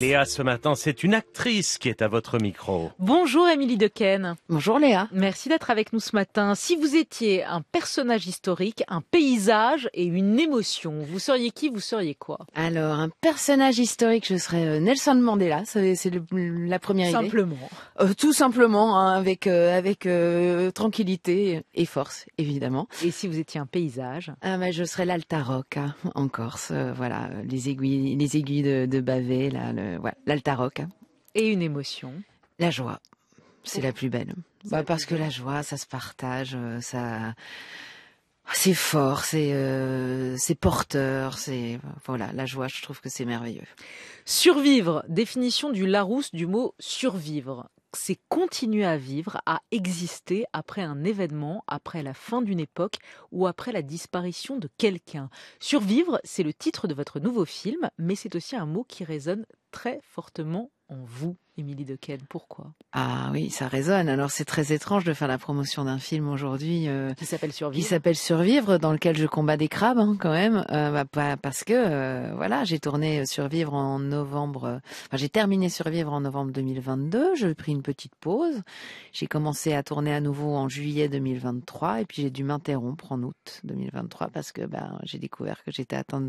Léa, ce matin, c'est une actrice qui est à votre micro. Bonjour Émilie Dequesne. Bonjour Léa. Merci d'être avec nous ce matin. Si vous étiez un personnage historique, un paysage et une émotion, vous seriez qui, vous seriez quoi Alors, un personnage historique, je serais euh, Nelson Mandela, c'est la première simplement. idée. Simplement. Euh, tout simplement, hein, avec, euh, avec tranquillité et force, évidemment. Et si vous étiez un paysage ah, Je serais l'Alta en Corse, voilà, les aiguilles, les aiguilles de, de là, euh, l'altaroc. Hein. Et une émotion La joie. C'est la oh. plus belle. Bah, parce que la joie, ça se partage, euh, ça. C'est fort, c'est euh, c'est porteur, c'est voilà la joie. Je trouve que c'est merveilleux. Survivre, définition du Larousse du mot survivre c'est continuer à vivre, à exister après un événement, après la fin d'une époque ou après la disparition de quelqu'un. Survivre, c'est le titre de votre nouveau film, mais c'est aussi un mot qui résonne très fortement en vous. Émilie dequel pourquoi Ah oui, ça résonne. Alors c'est très étrange de faire la promotion d'un film aujourd'hui euh, qui s'appelle Survivre. dans lequel je combats des crabes hein, quand même, euh, bah, parce que euh, voilà, j'ai tourné Survivre en novembre. j'ai terminé Survivre en novembre 2022. J'ai pris une petite pause. J'ai commencé à tourner à nouveau en juillet 2023 et puis j'ai dû m'interrompre en août 2023 parce que bah, j'ai découvert que j'étais atteinte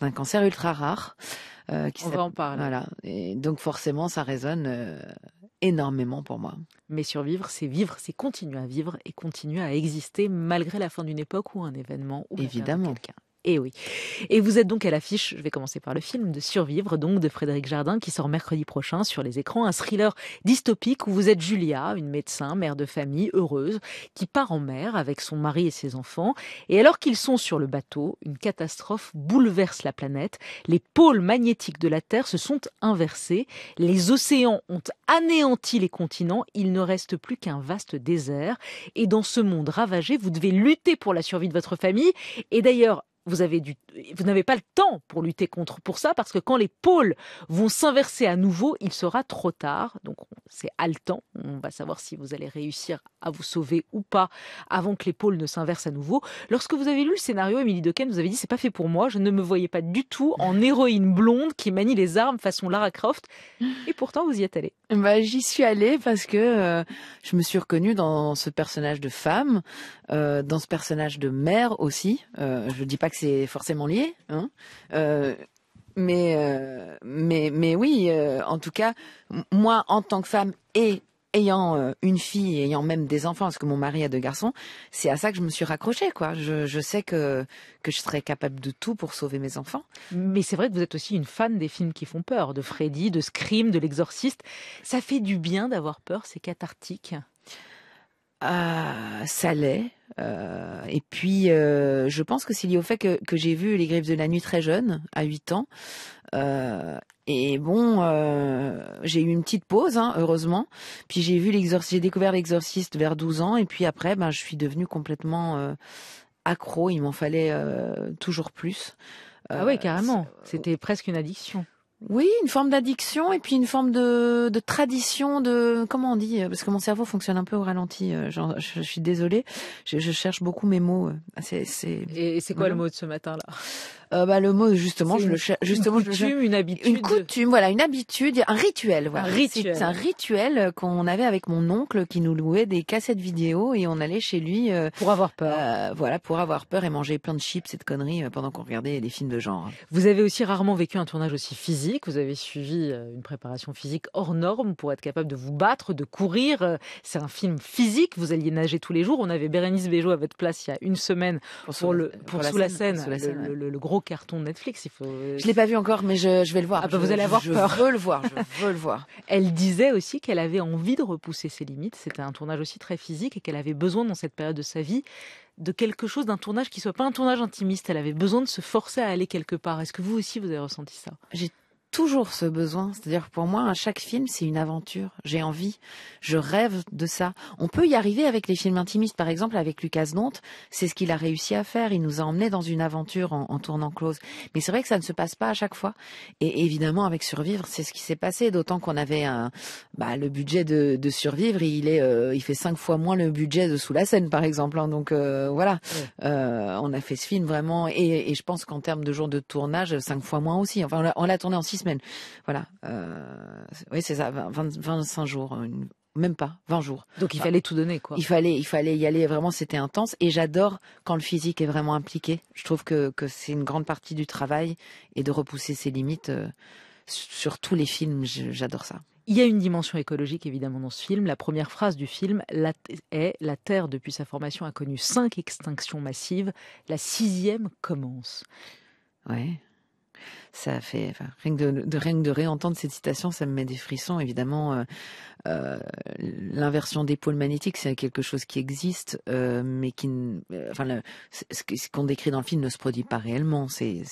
d'un cancer ultra rare. Qui On va en parler. Voilà. Et donc forcément, ça résonne euh, énormément pour moi. Mais survivre, c'est vivre, c'est continuer à vivre et continuer à exister malgré la fin d'une époque ou un événement ou évidemment quelqu'un. Et eh oui. Et vous êtes donc à l'affiche, je vais commencer par le film, de Survivre, donc de Frédéric Jardin, qui sort mercredi prochain sur les écrans, un thriller dystopique où vous êtes Julia, une médecin, mère de famille, heureuse, qui part en mer avec son mari et ses enfants. Et alors qu'ils sont sur le bateau, une catastrophe bouleverse la planète. Les pôles magnétiques de la Terre se sont inversés. Les océans ont anéanti les continents. Il ne reste plus qu'un vaste désert. Et dans ce monde ravagé, vous devez lutter pour la survie de votre famille. Et d'ailleurs, vous avez vous n'avez pas le temps pour lutter contre pour ça parce que quand les pôles vont s'inverser à nouveau, il sera trop tard. Donc c'est haletant. On va savoir si vous allez réussir à vous sauver ou pas avant que les pôles ne s'inversent à nouveau. Lorsque vous avez lu le scénario, Émilie doken vous avez dit c'est pas fait pour moi. Je ne me voyais pas du tout en héroïne blonde qui manie les armes façon Lara Croft. Et pourtant vous y êtes allée. Bah j'y suis allée parce que euh, je me suis reconnue dans ce personnage de femme, euh, dans ce personnage de mère aussi. Euh, je dis pas que c'est forcément lié. Hein. Euh, euh, mais, mais, oui, euh, en tout cas, moi, en tant que femme et ayant une fille, ayant même des enfants, parce que mon mari a deux garçons, c'est à ça que je me suis raccrochée, quoi. Je, sais que, que je serais capable de tout pour sauver mes enfants. Mais c'est vrai que vous êtes aussi une fan des films qui font peur, de Freddy, de Scream, de L'Exorciste. Ça fait du bien d'avoir peur, c'est cathartique. Ah, ça ça Euh, et puis, euh, je pense que c'est lié au fait que, j'ai vu Les Griffes de la Nuit très jeune, à 8 ans. Euh, et bon, euh, j'ai eu une petite pause, hein, heureusement. Puis j'ai vu l'exorciste, découvert l'exorciste vers 12 ans. Et puis après, ben, je suis devenue complètement accro. Il m'en fallait toujours plus. ah ouais, carrément. C'était presque une addiction. Oui, une forme d'addiction et puis une forme de, de, tradition de comment on dit euh, parce que mon cerveau fonctionne un peu au ralenti. Euh, genre, je, suis désolée, je, cherche beaucoup mes mots. Euh, c'est, Et c'est quoi le mot de ce matin là euh, bah, le mot justement, je le justement, une coutume, une habitude, une coutume, voilà, une habitude, un rituel, voilà. Un rituel. C'est un rituel qu'on avait avec mon oncle qui nous louait des cassettes vidéo et on allait chez lui euh, pour avoir peur. Euh, voilà, pour avoir peur et manger plein de chips cette connerie conneries pendant qu'on regardait des films de genre. Vous avez aussi rarement vécu un tournage aussi physique. Vous avez suivi une préparation physique hors norme pour être capable de vous battre, de courir. C'est un film physique. Vous alliez nager tous les jours. On avait Bérénice Bejo à votre place il y a une semaine pour, le pour, sous la scène, le, le, carton Netflix. Il faut. Euh, je l'ai pas vu encore, mais je, vais le voir. Ah bah vous allez avoir peur. Je veux le voir. Elle disait aussi qu'elle avait envie de repousser ses limites. C'était un tournage aussi très physique et qu'elle avait besoin dans cette période de sa vie de quelque chose, d'un tournage qui soit pas un tournage intimiste. Elle avait besoin de se forcer à aller quelque part. Est-ce que vous aussi vous avez ressenti ça toujours ce besoin. C'est-à-dire pour moi, à chaque film, c'est une aventure. J'ai envie, je rêve de ça. On peut y arriver avec les films intimistes, par exemple avec Lucas dont C'est ce qu'il a réussi à faire. Il nous a emmenés dans une aventure en, en tournant close. Mais c'est vrai que ça ne se passe pas à chaque fois. Et évidemment, avec Survivre, c'est ce qui s'est passé. D'autant qu'on avait un, bah, le budget de, Survivre, il est, euh, il fait cinq fois moins le budget de Sous la scène, par exemple. Hein. Donc euh, voilà, euh, on a fait ce film vraiment. Et, et je pense qu'en termes de jours de tournage, cinq fois moins aussi. Enfin, on l'a tourné en six voilà. Euh, oui, c'est ça, 20, 25 jours, euh, même pas 20 jours. Donc il bah, fallait tout donner quoi. Il fallait il fallait y aller vraiment c'était intense et j'adore quand le physique est vraiment impliqué. Je trouve que que c'est une grande partie du travail et de repousser ses limites euh, sur tous les films, j'adore ça. Il y a une dimension écologique évidemment dans ce film. La première phrase du film est La Terre, depuis sa formation, a connu cinq extinctions massives. La sixième commence. Ouais. Ça fait, rien que de, de, rien que de réentendre cette citation, ça me met des frissons. Évidemment, euh, euh, l'inversion des pôles magnétiques, c'est quelque chose qui existe, euh, mais qui, euh, enfin, ce qu'on décrit dans le film ne se produit pas réellement. C'est,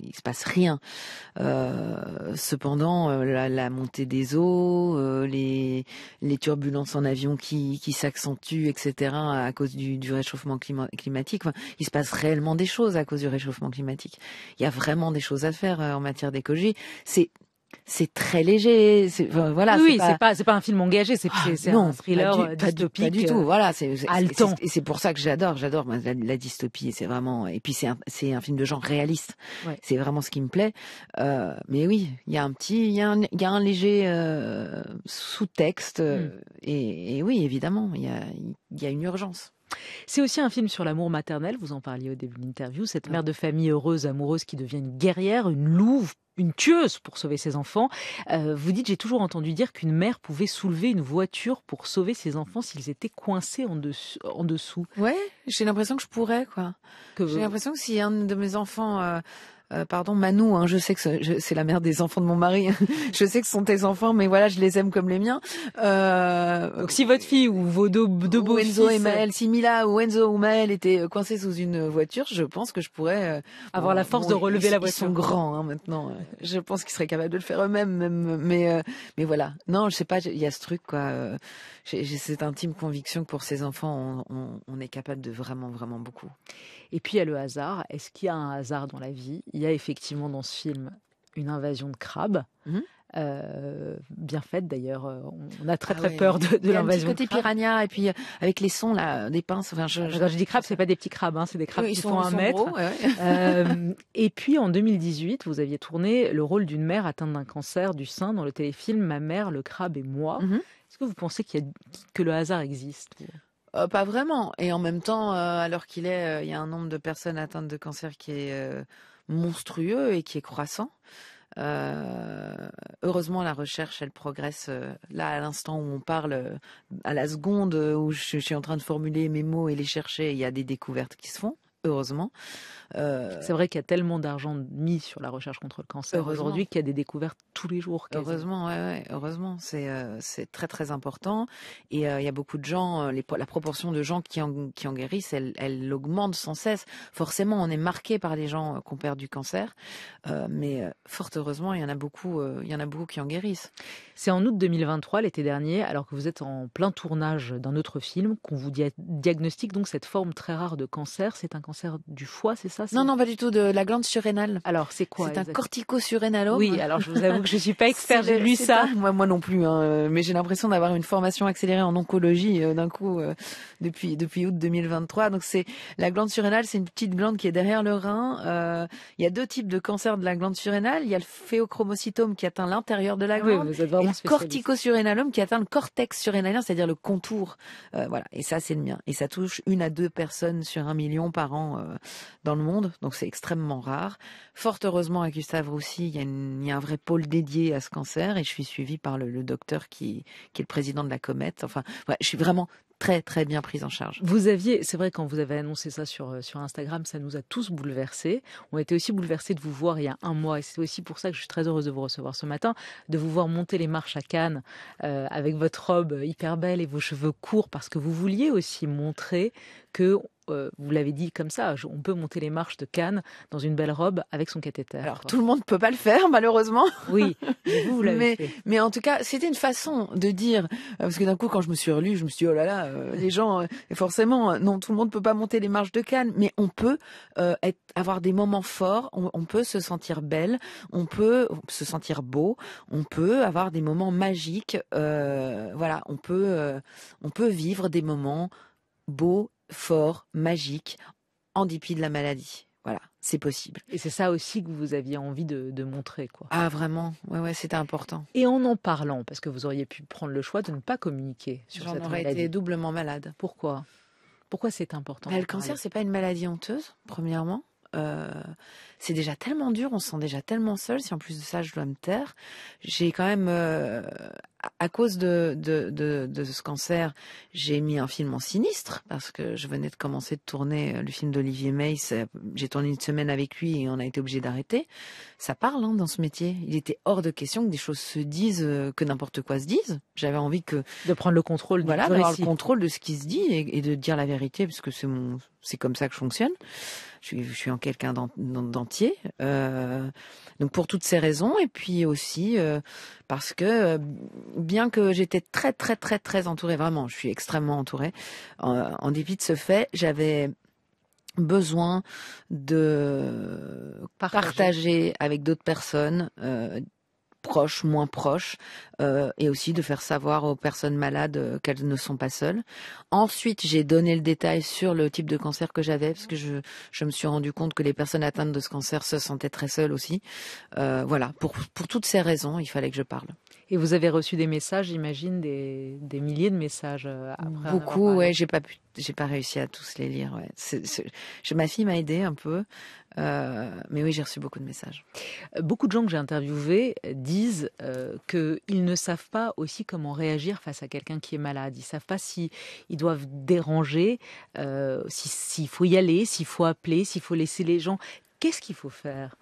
il se passe rien. Euh, cependant, la, montée des eaux, les, les turbulences en avion qui, s'accentuent, etc., à cause du, réchauffement climatique, il se passe réellement des choses à cause du réchauffement climatique. Il y a vraiment des choses à faire en matière d'écologie. C'est c'est très léger. voilà. Oui, c'est pas... c'est pas un film engagé, c'est ah, un thriller pas euh, du, tout. Euh, voilà, c'est Et c'est pour ça que j'adore, j'adore bah, la, dystopie. C'est vraiment. Et puis c'est un, c'est un film de genre réaliste. C'est vraiment ce qui me plaît. Euh, mais oui, il y a un petit, il y, a un, léger sous-texte. Hmm. Et, oui, évidemment, il y a, y a une urgence. C'est aussi un film sur l'amour maternel, vous en parliez au début de l'interview, cette mère de famille heureuse, amoureuse qui devient une guerrière, une louve, une tueuse pour sauver ses enfants. Euh, vous dites, j'ai toujours entendu dire qu'une mère pouvait soulever une voiture pour sauver ses enfants s'ils étaient coincés en, dessous. Ouais, j'ai l'impression que je pourrais, quoi. J'ai l'impression que si un de mes enfants... Euh, euh, pardon Manu, hein, je sais que c'est la mère des enfants de mon mari, je sais que ce sont tes enfants, mais voilà, je les aime comme les miens. Euh, si votre fille ou vos deux, beaux Enzo fils, et Maël, si Mila ou Enzo ou Maël étaient euh, coincés sous une voiture, je pense que je pourrais euh, avoir la force de relever la voiture. Ils sont grands hein, maintenant, je pense qu'ils seraient capables de le faire eux-mêmes, mais mais voilà. Non, je sais pas, il y a ce truc quoi. J'ai cette intime conviction que pour ces enfants, on est capable de vraiment vraiment beaucoup. Et puis il y a le hasard. Est-ce qu'il y a un hasard dans la vie Il y a effectivement dans ce film une invasion de crabes. Mhm. Euh, bien faite d'ailleurs. Euh, on a très ah très peur de, de l'invasion. Côté piranha et puis euh, avec les sons là, des pinces. Ah, je, Quand je dis crabes, c'est pas des petits crabes, hein, c'est des crabes qui font un mètre. et puis en 2018, vous aviez tourné le rôle d'une mère atteinte d'un cancer du sein dans le téléfilm Ma mère, le crabe et moi. Mhm. Est-ce que vous pensez que le hasard existe euh, pas vraiment. Et en même temps, euh, alors qu'il est, euh, il y a un nombre de personnes atteintes de cancer qui est monstrueux et qui est croissant. heureusement, la recherche, elle progresse. là, à l'instant où on parle, à la seconde où je, suis en train de formuler mes mots et les chercher, il y a des découvertes qui se font heureusement. Euh, c'est vrai qu'il y a tellement d'argent mis sur la recherche contre le cancer aujourd'hui qu'il y a des découvertes tous les jours. Heureusement, ouais, ouais, heureusement, c'est euh, c'est très très important. Et euh, il y a beaucoup de gens, les, la proportion de gens qui en, qui en guérissent, elle, elle augmente sans cesse. Forcément, on est marqué par les gens qu'on perd du cancer, mais fort heureusement, il y en a beaucoup, il y en a beaucoup qui en guérissent. C'est en août 2023, l'été dernier, alors que vous êtes en plein tournage d'un autre film, qu'on vous diagnostique donc cette forme très rare de cancer. C'est un cancer du foie, c'est ça Non, non, pas du tout, de la glande surrénale. Alors, c'est quoi C'est un cortico-surrénalome. Oui, alors je vous avoue que je suis pas expert, j'ai lu ça. moi, non plus, hein, euh, mais j'ai l'impression d'avoir une formation accélérée en oncologie euh, d'un coup euh, depuis, depuis août 2023. Donc, c'est la glande surrénale, c'est une petite glande qui est derrière le rein. il y a deux types de cancers de la glande surrénale. Il y a le phéochromocytome qui atteint l'intérieur de la glande vous êtes et le cortico-surrénalome qui atteint le cortex surrénalien, c'est-à-dire le contour. voilà, et ça, c'est le mien. Et ça touche une à deux personnes sur un million par an euh, dans le monde, donc c'est extrêmement rare. Fort heureusement, à Gustave Roussy, il y, a un vrai pôle dédié à ce cancer et je suis suivie par le, docteur qui, qui, est le président de la comète. Enfin, je suis vraiment très très bien prise en charge. Vous aviez, c'est vrai quand vous avez annoncé ça sur euh, sur Instagram, ça nous a tous bouleversés. On était aussi bouleversés de vous voir il y a un mois et c'est aussi pour ça que je suis très heureuse de vous recevoir ce matin, de vous voir monter les marches à Cannes euh, avec votre robe hyper belle et vos cheveux courts parce que vous vouliez aussi montrer que euh, vous l'avez dit comme ça, on peut monter les marches de Cannes dans une belle robe avec son cathéter. Alors tout le monde ne peut pas le faire malheureusement. Oui, vous, l'avez mais, fait. Mais en tout cas, c'était une façon de dire, euh, parce que d'un coup quand je me suis relue, je me suis dit, oh là là, euh, les gens, forcément, non, tout le monde ne peut pas monter les marches de Cannes, mais on peut avoir des moments forts, on, peut se sentir belle, on peut se sentir beau, on peut avoir des moments magiques, voilà, on peut, on peut vivre des moments beaux fort, magique, en dépit de la maladie. Voilà, c'est possible. Et c'est ça aussi que vous aviez envie de, montrer, quoi. Ah vraiment, ouais, ouais, c'était important. Et en en parlant, parce que vous auriez pu prendre le choix de ne pas communiquer sur J'en aurais été doublement malade. Pourquoi Pourquoi c'est important bah, Le cancer, c'est pas une maladie honteuse, premièrement. Euh, c'est déjà tellement dur, on se sent déjà tellement seul. Si en plus de ça, je dois me taire, j'ai quand même euh, à cause de, de, ce cancer, j'ai mis un film en sinistre parce que je venais de commencer de tourner euh, le film d'Olivier mays euh, J'ai tourné une semaine avec lui et on a été obligé d'arrêter. Ça parle hein, dans ce métier. Il était hors de question que des choses se disent, euh, que n'importe quoi se dise. J'avais envie de prendre le contrôle, le contrôle de ce qui se dit et, de dire la vérité parce que c'est comme ça que je fonctionne. Je suis, en quelqu'un d'entier. donc pour toutes ces raisons et puis aussi parce que euh, bien que j'étais très très très très entourée, vraiment, je suis extrêmement entourée, en, dépit de ce fait, j'avais besoin de partager, avec d'autres personnes euh, proches, moins proches, euh, et aussi de faire savoir aux personnes malades euh, qu'elles ne sont pas seules. Ensuite, j'ai donné le détail sur le type de cancer que j'avais, parce que je, je me suis rendu compte que les personnes atteintes de ce cancer se sentaient très seules aussi. Euh, voilà, pour toutes ces raisons, il fallait que je parle. Et vous avez reçu des messages, j'imagine, des, des, milliers de messages euh, Beaucoup, ouais, j'ai pas pu, j'ai pas réussi à tous les lire. Ouais. ma fille m'a aidé un peu, euh, mais oui, j'ai reçu beaucoup de messages. Beaucoup de gens que j'ai interviewés disent euh, qu'ils ne savent pas aussi comment réagir face à quelqu'un qui est malade. Ils savent pas si ils doivent déranger, s'il faut y aller, s'il faut appeler, s'il faut laisser les gens. Qu'est-ce qu'il faut faire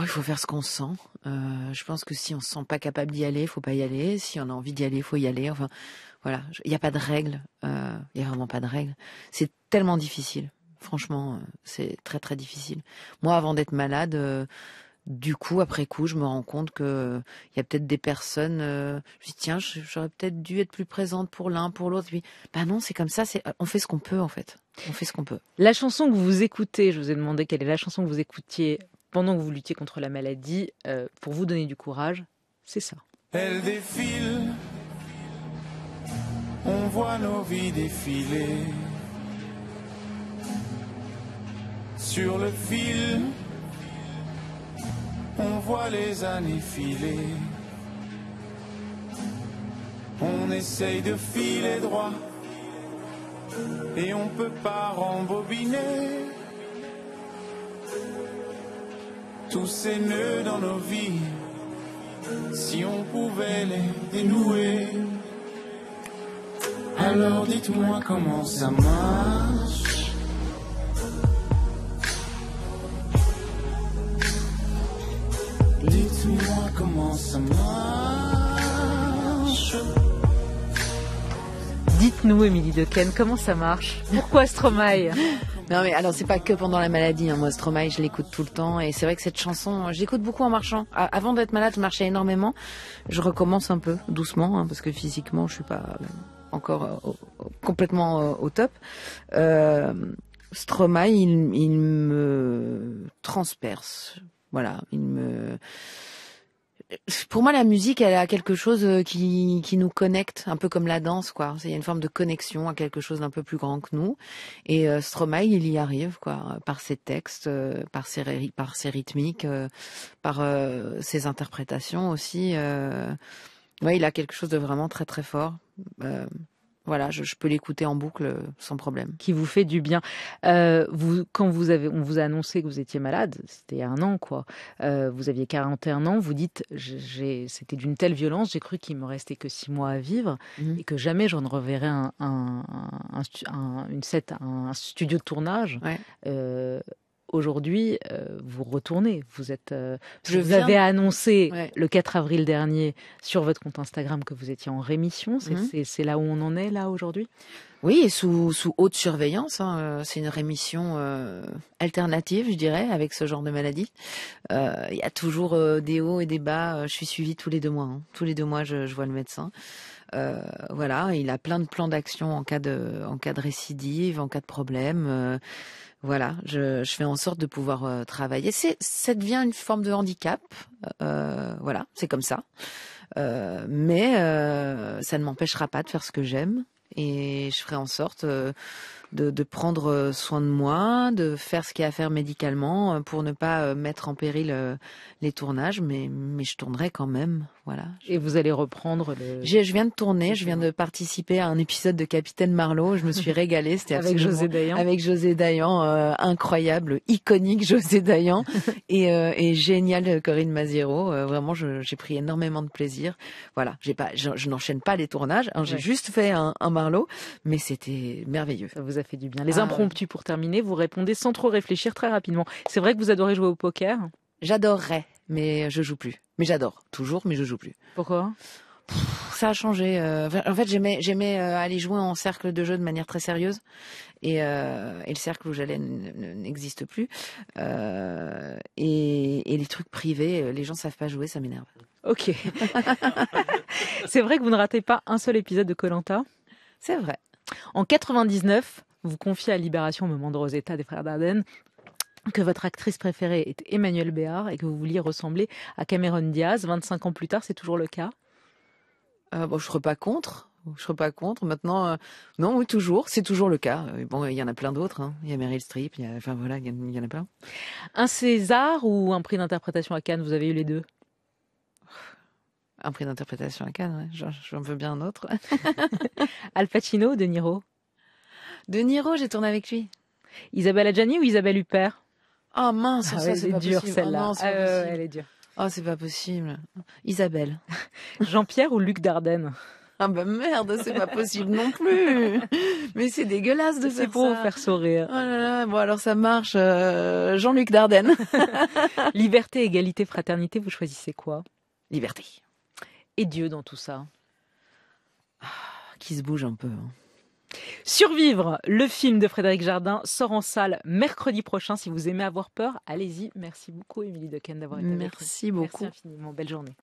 Oh, il faut faire ce qu'on sent. Euh, je pense que si on se sent pas capable d'y aller, il faut pas y aller. Si on a envie d'y aller, il faut y aller. Enfin, voilà. Il n'y a pas de règle. Il euh, n'y a vraiment pas de règle. C'est tellement difficile. Franchement, euh, c'est très très difficile. Moi, avant d'être malade, du coup, après coup, je me rends compte que il y a peut-être des personnes. je me dis tiens, j'aurais peut-être dû être plus présente pour l'un, pour l'autre. Puis, bah non, c'est comme ça. C'est on fait ce qu'on peut en fait. On fait ce qu'on peut. La chanson que vous écoutez, je vous ai demandé quelle est la chanson que vous écoutiez pendant que vous luttiez contre la maladie, euh, pour vous donner du courage, c'est ça. Elle défile, on voit nos vies défiler. Sur le fil, on voit les années filer. On essaye de filer droit et on peut pas rembobiner. tous ces nœuds dans nos vies, si on pouvait les dénouer. Alors dites-moi comment ça marche. Dites-moi comment ça marche. Dites-nous, Émilie Dequesne, comment ça marche Pourquoi Stromae Non mais alors c'est pas que pendant la maladie. Hein. Moi Stromae, je l'écoute tout le temps et c'est vrai que cette chanson, j'écoute beaucoup en marchant. Avant d'être malade, je marchais énormément. Je recommence un peu doucement hein, parce que physiquement, je suis pas euh, encore euh, complètement euh, au top. Euh, Stromae, il, il me transperce. Voilà, il me pour moi, la musique, elle a quelque chose euh, qui, qui nous connecte, un peu comme la danse, quoi. Il y a une forme de connexion à quelque chose d'un peu plus grand que nous. Et euh, Stromae, il y arrive, quoi, par ses textes, euh, par ses, par ses rythmiques, euh, par ses interprétations aussi. ouais, il a quelque chose de vraiment très très fort voilà, je, peux l'écouter en boucle euh, sans problème. Qui vous fait du bien. Euh, quand vous avez, on vous a annoncé que vous étiez malade, c'était un an, quoi. Euh, vous aviez 41 ans, vous dites, c'était d'une telle violence, j'ai cru qu'il me restait que six mois à vivre mhm. et que jamais je ne reverrai un, un, une un studio de tournage aujourd'hui, euh, vous retournez. Vous êtes. Euh, je vous avais avez annoncé le 4 avril dernier sur votre compte Instagram que vous étiez en rémission. C'est mhm. là où on en est là aujourd'hui. Oui, et sous, haute surveillance. Hein, euh, c'est une rémission alternative, je dirais, avec ce genre de maladie. Il y a toujours des hauts et des bas. Je suis suivie tous les deux mois. Hein. Tous les deux mois, je, vois le médecin. voilà, il a plein de plans d'action en cas de en cas de récidive, en cas de problème. Voilà, je, fais en sorte de pouvoir euh, travailler. C'est, ça devient une forme de handicap. Euh, voilà, c'est comme ça. Euh, mais ça ne m'empêchera pas de faire ce que j'aime et je ferai en sorte de, prendre euh, soin de moi, de faire ce qu'il y a à faire médicalement euh, pour ne pas euh, mettre en péril les tournages, mais, mais je tournerai quand même. Voilà. Et vous allez reprendre le... Je viens de tourner, je viens de participer à un épisode de Capitaine Marlowe, je me suis régalée, c'était avec José Dayan. Avec José Dayan, incroyable, iconique José Dayan et, génial Corinne Maziero, vraiment j'ai pris énormément de plaisir. Voilà, pas je, n'enchaîne pas les tournages, hein. j'ai juste fait un, un Marlowe, mais c'était merveilleux. Ça fait du bien. Les ah impromptus, pour terminer, vous répondez sans trop réfléchir très rapidement. C'est vrai que vous adorez jouer au poker J'adorerais, mais je joue plus. Mais j'adore, toujours, mais je joue plus. Pourquoi ça a changé. Euh, en fait, j'aimais j'aimais euh, aller jouer en cercle de jeu de manière très sérieuse, et, euh, le cercle où j'allais n'existe plus. et, les trucs privés, les gens ne savent pas jouer, ça m'énerve. Ok. C'est vrai que vous ne ratez pas un seul épisode de Colanta. C'est vrai. En 99, vous confiez à Libération au moment de Rosetta des Frères d'Arden que votre actrice préférée est Emmanuelle Béard et que vous vouliez ressembler à Cameron Diaz. 25 ans plus tard, c'est toujours le cas euh, bon, Je ne serais pas contre. Je serais pas contre. Maintenant, euh, non, oui, toujours, c'est toujours le cas. Euh, bon, il y en a plein d'autres. Hein. Il y a Meryl Streep, il y enfin voilà, il y, en a plein. Un César ou un prix d'interprétation à Cannes Vous avez eu les deux Un prix d'interprétation à Cannes, ouais. j'en veux bien un autre. Al Pacino ou De Niro de Niro, j'ai tourné avec lui. Isabelle Adjani ou Isabelle Huppert Ah mince, ah ça, c'est dur ah, celle-là. Ah elle est dure. oh, c'est pas possible. Isabelle. Jean-Pierre ou Luc Dardenne ah bah merde, c'est pas possible non plus. Mais c'est dégueulasse de faire faire sourire. Oh bon alors ça marche. Euh, Jean-Luc Dardenne. Liberté, égalité, fraternité, vous choisissez quoi Liberté. Et Dieu dans tout ça Qui se bouge un peu. Hein. Survivre, le film de Frédéric Jardin sort en salle mercredi prochain. Si vous aimez avoir peur, allez-y. Merci beaucoup, Émilie Ken d'avoir été Merci avec nous. Merci beaucoup. Merci infiniment. Belle journée.